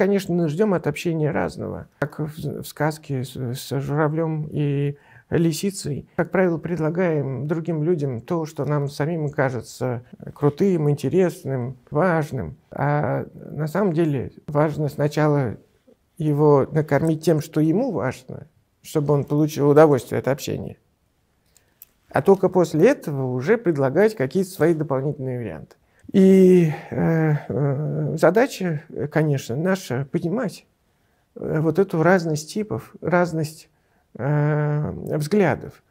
Конечно, ждем от общения разного, как в сказке с журавлем и лисицей. Как правило, предлагаем другим людям то, что нам самим кажется крутым, интересным, важным. А на самом деле важно сначала его накормить тем, что ему важно, чтобы он получил удовольствие от общения. А только после этого уже предлагать какие-то свои дополнительные варианты. И э, э, задача, конечно, наша понимать э, вот эту разность типов, разность взглядов.